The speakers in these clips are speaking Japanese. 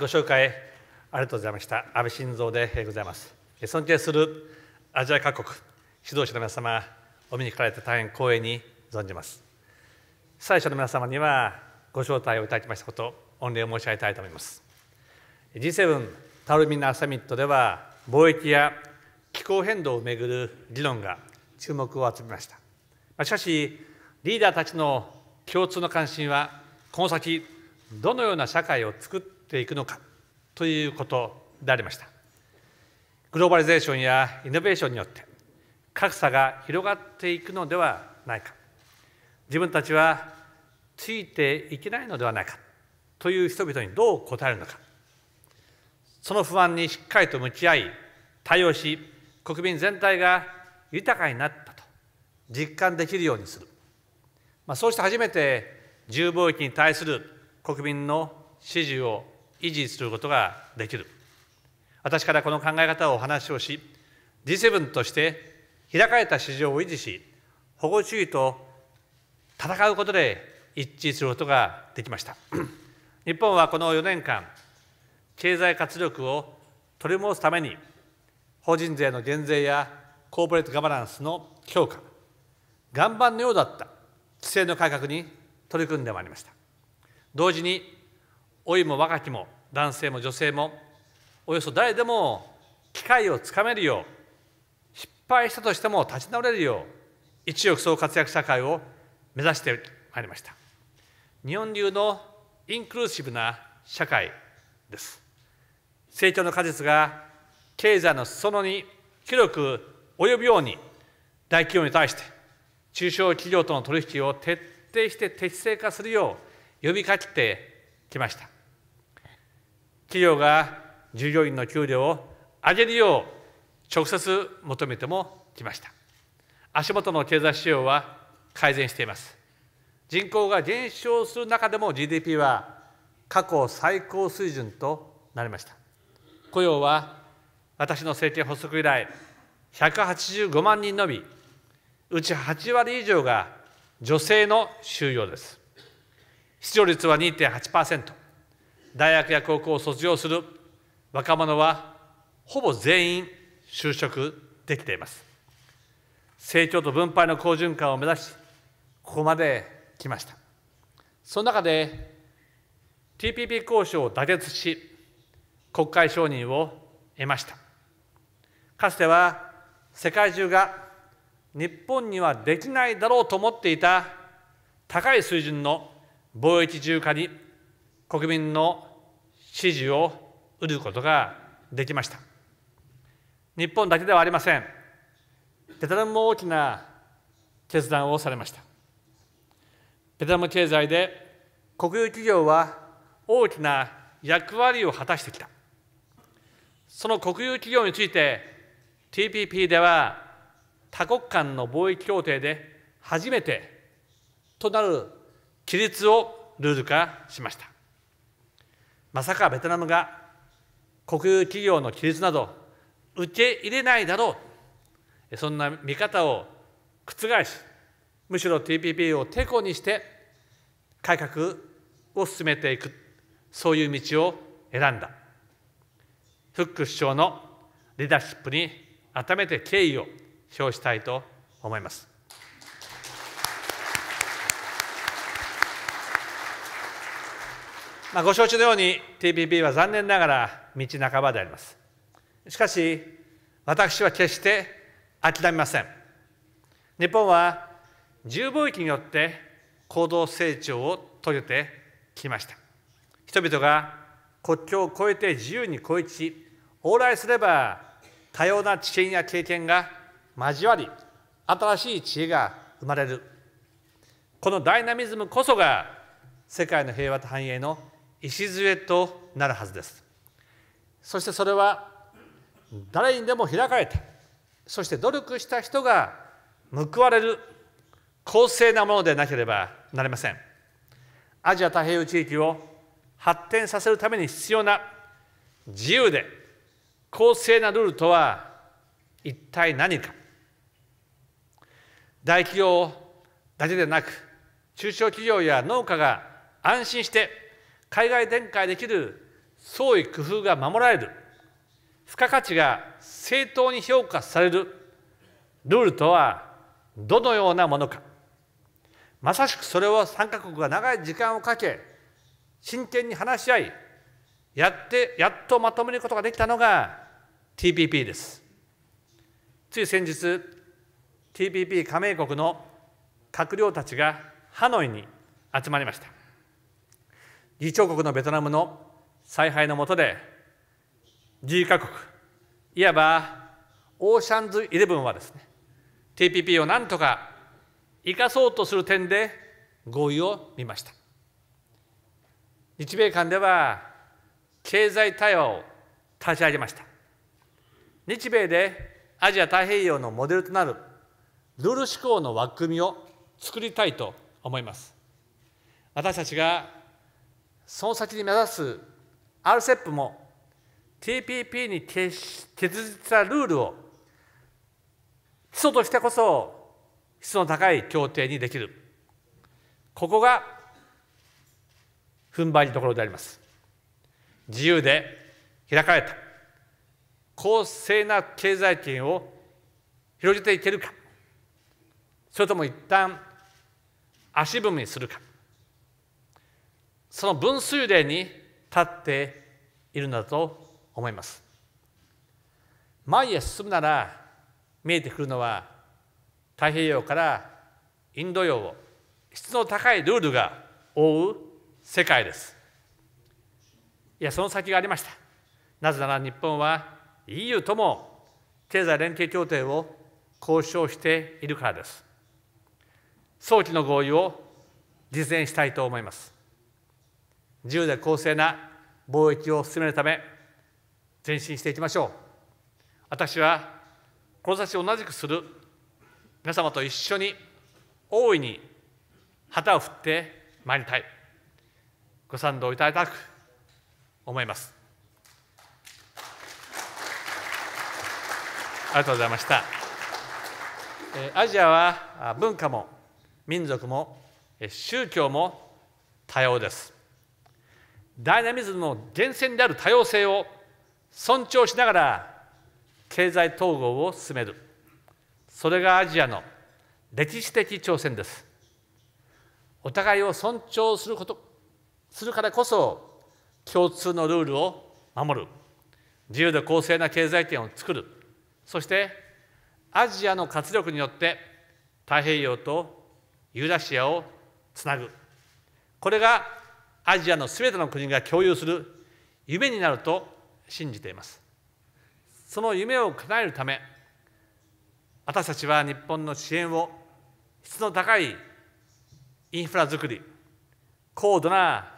ご紹介ありがとうございました安倍晋三でございます尊敬するアジア各国指導者の皆様お見に来られて大変光栄に存じます最初の皆様にはご招待をいただきましたこと御礼を申し上げたいと思います G7 タルミナサミットでは貿易や気候変動をめぐる議論が注目を集めましたしかしリーダーたちの共通の関心はこの先どのような社会を作っていくのかということでありましたグローバリゼーションやイノベーションによって格差が広がっていくのではないか自分たちはついていけないのではないかという人々にどう応えるのかその不安にしっかりと向き合い対応し国民全体が豊かになったと実感できるようにする、まあ、そうして初めて自由貿易に対する国民の支持を維持することができる私からこの考え方をお話をし G7 として開かれた市場を維持し保護主義と戦うことで一致することができました日本はこの4年間経済活力を取り戻すために法人税の減税やコーポレートガバナンスの強化岩盤のようだった規制の改革に取り組んでまいりました同時に老いも若きも男性も女性もおよそ誰でも機会をつかめるよう失敗したとしても立ち直れるよう一億総活躍社会を目指してまいりました日本流のインクルーシブな社会です成長の果実が経済の裾野に広く及ぶように大企業に対して中小企業との取引を徹底して適正化するよう呼びかけてきました企業が従業員の給料を上げるよう直接求めてもきました足元の経済指標は改善しています人口が減少する中でも GDP は過去最高水準となりました雇用は私の政権発足以来185万人伸びうち8割以上が女性の収容です失業率は2.8%大学や高校を卒業する若者はほぼ全員就職できています成長と分配の好循環を目指しここまで来ましたその中で TPP 交渉を妥結し国会承認を得ましたかつては世界中が日本にはできないだろうと思っていた高い水準の貿易自由化に国民の支持を得ることができました日本だけではありませんベトナムも大きな決断をされましたベトナム経済で国有企業は大きな役割を果たしてきたその国有企業について TPP では多国間の貿易協定で初めてとなる規律をルール化しましたまさかベトナムが国有企業の規律など受け入れないだろうそんな見方を覆しむしろ TPP をてこにして改革を進めていくそういう道を選んだフック首相のリーダーシップに改めて敬意を表したいと思います。まあ、ご承知のように TPP は残念ながら道半ばであります。しかし、私は決して諦めません。日本は自由貿易によって行動成長を遂げてきました。人々が国境を越えて自由に行一往来すれば多様な知見や経験が交わり新しい知恵が生まれるこのダイナミズムこそが世界の平和と繁栄の礎となるはずですそしてそれは誰にでも開かれてそして努力した人が報われる公正なものでなければなりませんアジア太平洋地域を発展させるために必要な自由で公正なルールとは一体何か大企業だけでなく中小企業や農家が安心して海外展開できる創意工夫が守られる付加価値が正当に評価されるルールとはどのようなものかまさしくそれを参加国が長い時間をかけ真剣に話し合いやってやっとまとめることができたのが TPP ですつい先日 TPP 加盟国の閣僚たちがハノイに集まりました議長国のベトナムの采配の下で G 各国いわばオーシャンズイレブンはですね TPP をなんとか生かそうとする点で合意を見ました日米間では経済対話を立ち上げました日米でアジア太平洋のモデルとなるルール志向の枠組みを作りたいと思います私たちがその先に目指す RCEP も TPP に結実したルールを基礎としてこそ質の高い協定にできるここが踏ん張りどころであります自由で開かれた公正な経済圏を広げていけるかそれとも一旦足踏みするかその分水嶺に立っているんだと思います前へ進むなら見えてくるのは太平洋からインド洋を質の高いルールが覆う世界ですいやその先がありましたなぜなら日本は EU とも経済連携協定を交渉しているからです早期の合意を実現したいと思います自由で公正な貿易を進めるため前進していきましょう私は志を同じくする皆様と一緒に大いに旗を振ってまいりたいご賛同いただきたく思いますありがとうございましたアジアは文化も民族も宗教も多様ですダイナミズムの源泉である多様性を尊重しながら経済統合を進めるそれがアジアの歴史的挑戦ですお互いを尊重することするからこそ共通のルールを守る自由で公正な経済圏を作るそしてアジアの活力によって太平洋とユーラシアをつなぐこれがアジアのすべての国が共有する夢になると信じていますその夢を叶えるため私たちは日本の支援を質の高いインフラづくり高度な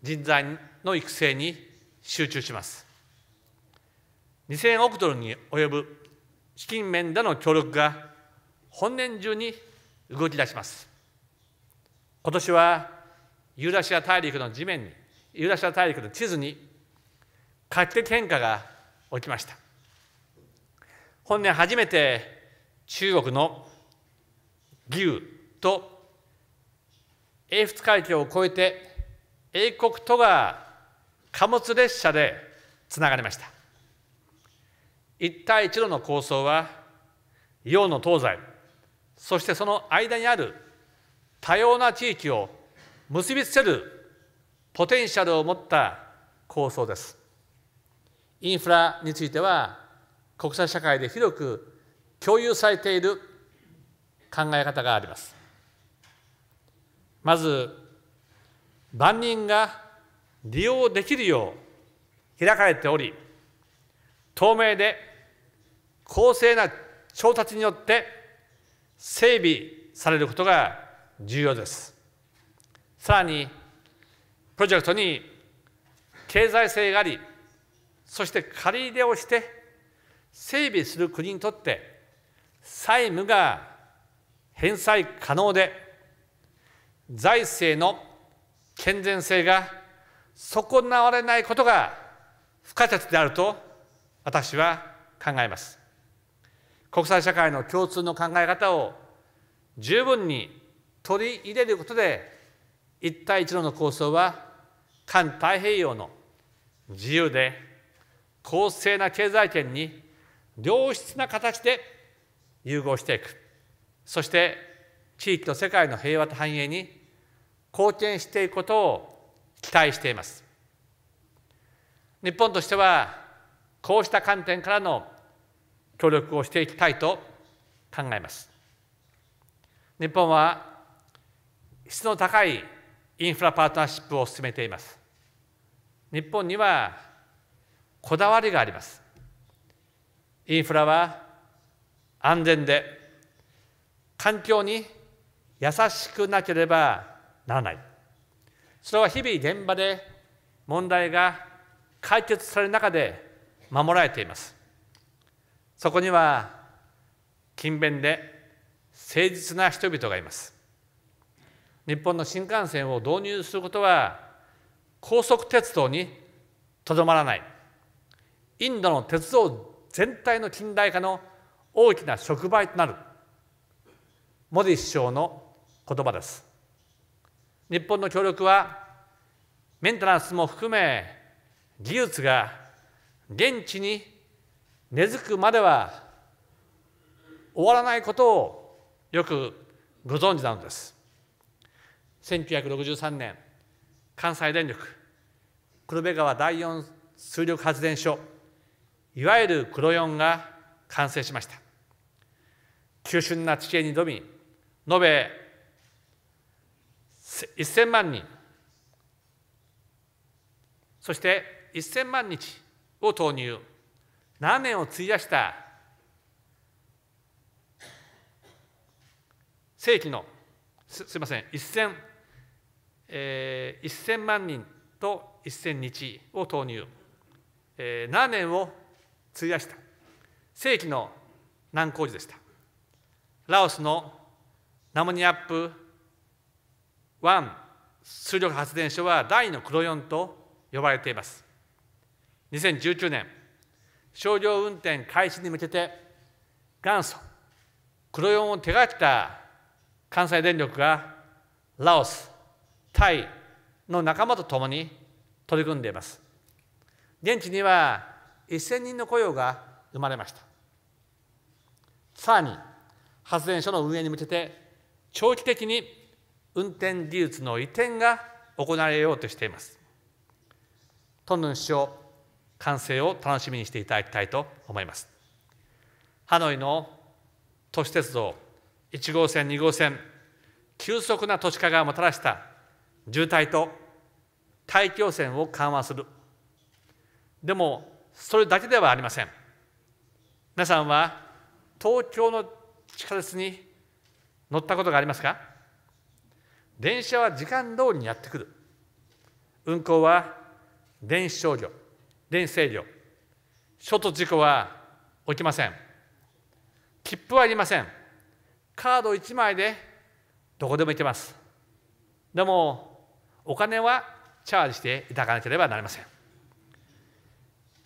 人材の育成に集中します2000億ドルに及ぶ資金面での協力が本年中に動き出します今年はユーラシア大陸の地面にユーラシア大陸の地図に画期的変化が起きました本年初めて中国の牛と英仏海峡を越えて英国とが貨物列車でつながりました一帯一路の構想は洋の東西そしてその間にある多様な地域を結びつけるポテンシャルを持った構想ですインフラについては国際社会で広く共有されている考え方がありますまず万人が利用できるよう開かれており透明で公正な調達によって整備されることが重要ですさらにプロジェクトに経済性がありそして借り入れをして整備する国にとって債務が返済可能で財政の健全性が損なわれないことが不可欠であると私は考えます国際社会の共通の考え方を十分に取り入れることで一帯一路の構想は環太平洋の自由で公正な経済圏に良質な形で融合していくそして地域と世界の平和と繁栄に貢献していくことを期待しています日本としてはこうした観点からの協力をしていきたいと考えます日本は質の高いインフラパートナーシップを進めています日本にはこだわりがありますインフラは安全で環境に優しくなければならないそれは日々現場で問題が解決される中で守られていますそこには勤勉で誠実な人々がいます日本の新幹線を導入することは高速鉄道にとどまらないインドの鉄道全体の近代化の大きな触媒となるモディ首相の言葉です日本の協力はメンテナンスも含め技術が現地に根付くまでは終わらないことをよくご存知なのです。1963年関西電力黒部川第四水力発電所いわゆる黒四が完成しました急峻な地形に挑み延べ1000万人そして1000万日を投入7年を費やした世紀のすすみません1000え1000万人と1000日を投入、え7年を費やした正規の難工事でしたラオスのナムニアップ1水力発電所は第2の黒ンと呼ばれています2019年商業運転開始に向けて元祖黒ンを手がけた関西電力がラオスタイの仲間と共に取り組んでいます現地には1000人の雇用が生まれましたさらに発電所の運営に向けて長期的に運転技術の移転が行われようとしていますトンヌン首相完成を楽しみにしていただきたいと思いますハノイの都市鉄道1号線2号線急速な都市化がもたらした渋滞と大気汚染を緩和するでもそれだけではありません皆さんは東京の地下鉄に乗ったことがありますか電車は時間通りにやってくる運行は電子商業電子制御衝突事故は起きません切符はいりませんカード1枚でどこでも行けますでもお金はチャージしていただかなければなりません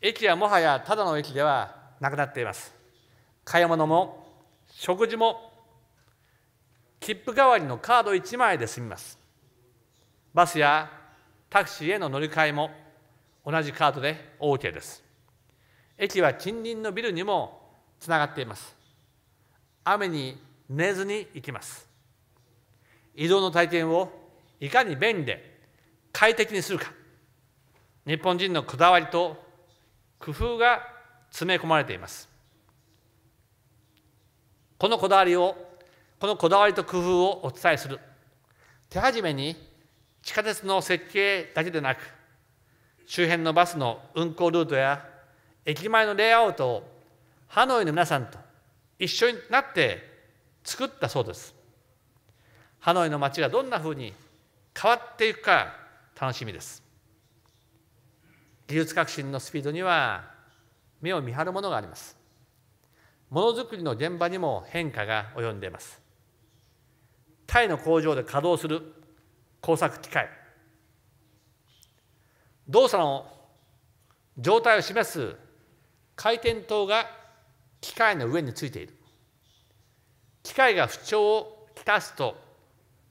駅はもはやただの駅ではなくなっています買い物も食事も切符代わりのカード1枚で済みますバスやタクシーへの乗り換えも同じカードで OK です駅は近隣のビルにもつながっています雨に寝ずに行きます移動の体験をいかに便利で快適にするか日本人のこだわりと工夫が詰め込まれていますこのこだわりをこのこだわりと工夫をお伝えする手始めに地下鉄の設計だけでなく周辺のバスの運行ルートや駅前のレイアウトをハノイの皆さんと一緒になって作ったそうですハノイの街がどんなふうに変わっていくか楽しみです技術革新のスピードには目を見張るものがありますものづくりの現場にも変化が及んでいますタイの工場で稼働する工作機械動作の状態を示す回転灯が機械の上についている機械が不調をきたすと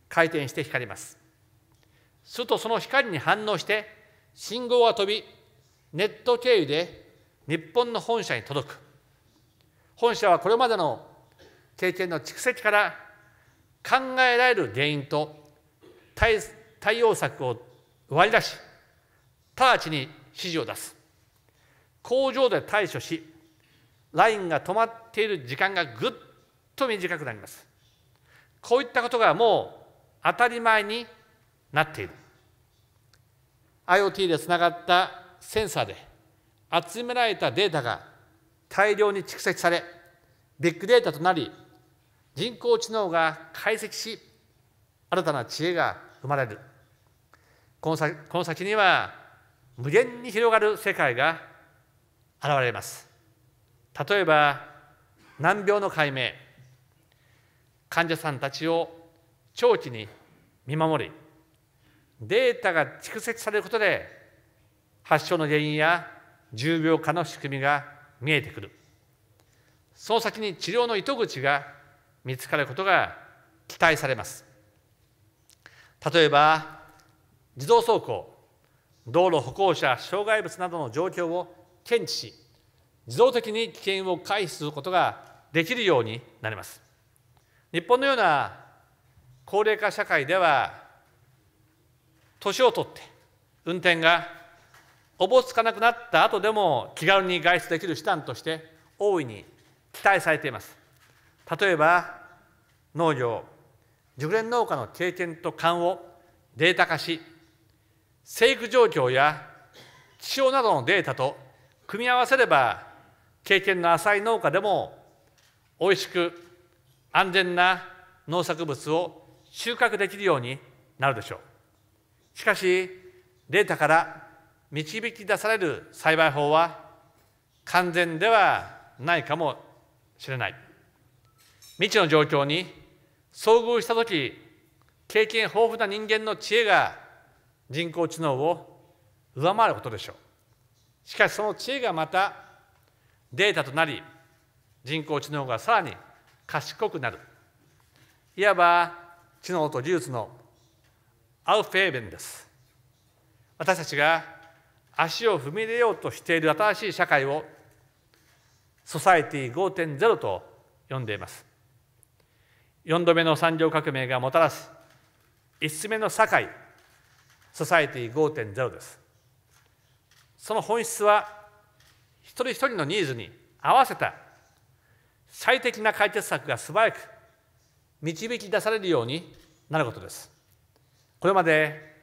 回転して光りますするとその光に反応して信号が飛びネット経由で日本の本社に届く本社はこれまでの経験の蓄積から考えられる原因と対応策を割り出し直ちに指示を出す工場で対処しラインが止まっている時間がぐっと短くなりますこういったことがもう当たり前になっている IoT でつながったセンサーで集められたデータが大量に蓄積されビッグデータとなり人工知能が解析し新たな知恵が生まれるこの先この先には無限に広がる世界が現れます例えば難病の解明患者さんたちを長期に見守りデータが蓄積されることで発症の原因や重病化の仕組みが見えてくるその先に治療の糸口が見つかることが期待されます例えば自動走行道路歩行者障害物などの状況を検知し自動的に危険を回避することができるようになります日本のような高齢化社会では年を取って運転がおぼつかなくなった後でも気軽に外出できる手段として大いに期待されています例えば農業熟練農家の経験と勘をデータ化し生育状況や気象などのデータと組み合わせれば経験の浅い農家でもおいしく安全な農作物を収穫できるようになるでしょうしかし、データから導き出される栽培法は完全ではないかもしれない。未知の状況に遭遇したとき、経験豊富な人間の知恵が人工知能を上回ることでしょう。しかしその知恵がまたデータとなり、人工知能がさらに賢くなる。いわば知能と技術のアウフ l ーベンです私たちが足を踏み入れようとしている新しい社会をソサエティ5.0と呼んでいます4度目の産業革命がもたらす5つ目の社会ソサエティ5.0ですその本質は一人一人のニーズに合わせた最適な解決策が素早く導き出されるようになることですこれまで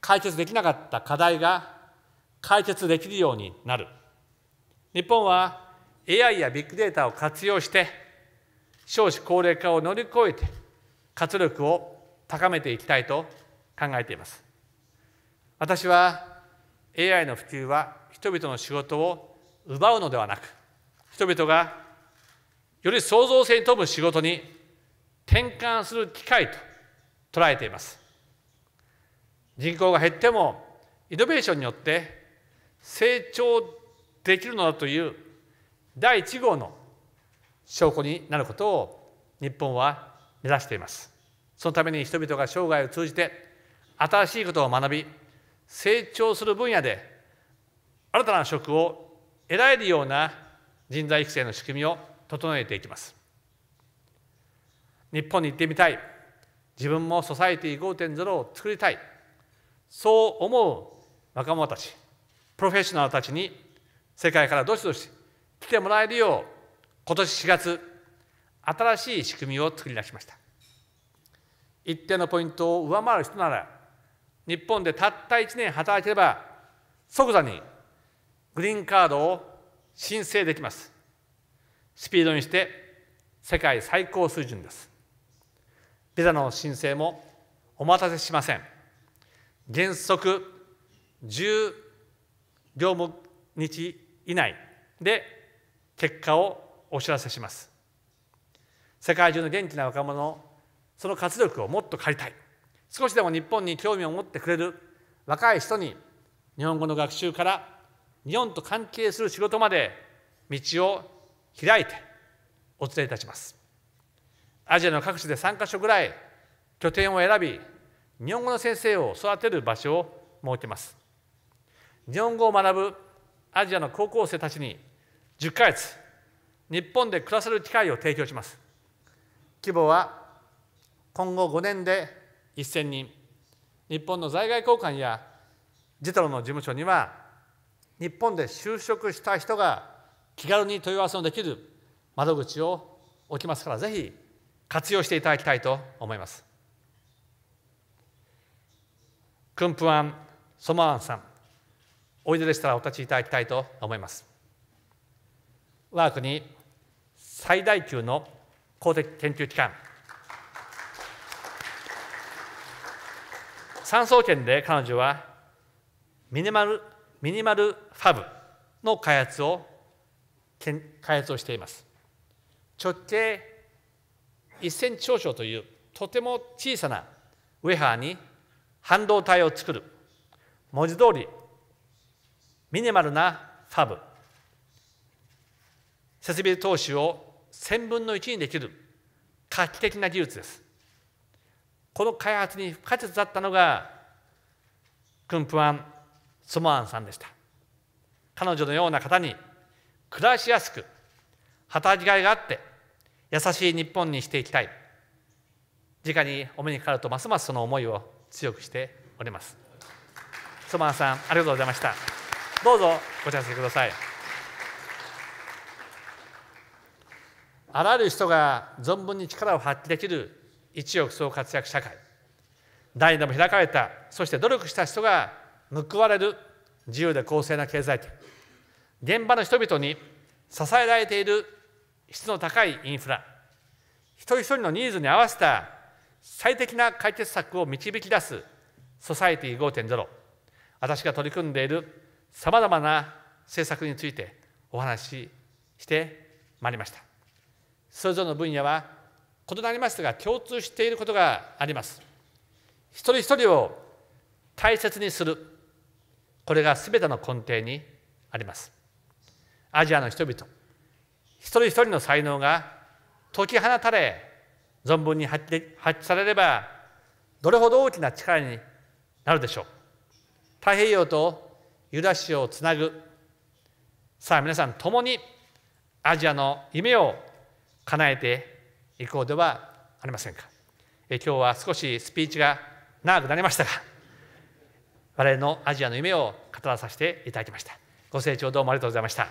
解決できなかった課題が解決できるようになる日本は AI やビッグデータを活用して少子高齢化を乗り越えて活力を高めていきたいと考えています私は AI の普及は人々の仕事を奪うのではなく人々がより創造性に富む仕事に転換する機会と捉えています人口が減ってもイノベーションによって成長できるのだという第1号の証拠になることを日本は目指していますそのために人々が生涯を通じて新しいことを学び成長する分野で新たな職を得られるような人材育成の仕組みを整えていきます日本に行ってみたい自分もソサイティ5.0を作りたいそう思う若者たちプロフェッショナルたちに世界からどしどし来てもらえるよう今年4月新しい仕組みを作り出しました一定のポイントを上回る人なら日本でたった1年働ければ即座にグリーンカードを申請できますスピードにして世界最高水準ですビザの申請もお待たせしません原則10業務日以内で結果をお知らせします世界中の元気な若者その活力をもっと借りたい少しでも日本に興味を持ってくれる若い人に日本語の学習から日本と関係する仕事まで道を開いてお伝えいたしますアジアの各地で3カ所ぐらい拠点を選び日本語の先生を育てる場所を設けます日本語を学ぶアジアの高校生たちに10ヶ月日本で暮らせる機会を提供します規模は今後5年で1000人日本の在外交換やジトロの事務所には日本で就職した人が気軽に問い合わせのできる窓口を置きますからぜひ活用していただきたいと思います。クンプアン・ソマーンさん、おいででしたらお立ちいただきたいと思います。我が国最大級の公的研究機関、産総研で彼女はミニマルミニマルファブの開発を開発をしています直径1センチ少々というとても小さなウェハーに半導体を作る文字通りミニマルなファブ設備投資を1000分の1にできる画期的な技術ですこの開発に不可欠だったのがクンプアン・スモアンさんでした彼女のような方に暮らしやすく働きがいがあって優しい日本にしていきたい直にお目にかかるとますますその思いを強くしておりますソマンさんありがとうございましたどうぞご着席くださいあらゆる人が存分に力を発揮できる一億総活躍社会誰でも開かれたそして努力した人が報われる自由で公正な経済圏現場の人々に支えられている質の高いインフラ一人一人のニーズに合わせた最適な解決策を導き出すソサエティ5.0私が取り組んでいるさまざまな政策についてお話ししてまいりましたそれぞれの分野は異なりますが共通していることがあります一人一人を大切にするこれが全ての根底にありますアジアの人々一人一人の才能が解き放たれ存分に発揮されればどれほど大きな力になるでしょう太平洋とユダシをつなぐさあ皆さん共にアジアの夢を叶えていこうではありませんかえ今日は少しスピーチが長くなりましたが我々のアジアの夢を語らさせていただきましたご清聴どうもありがとうございました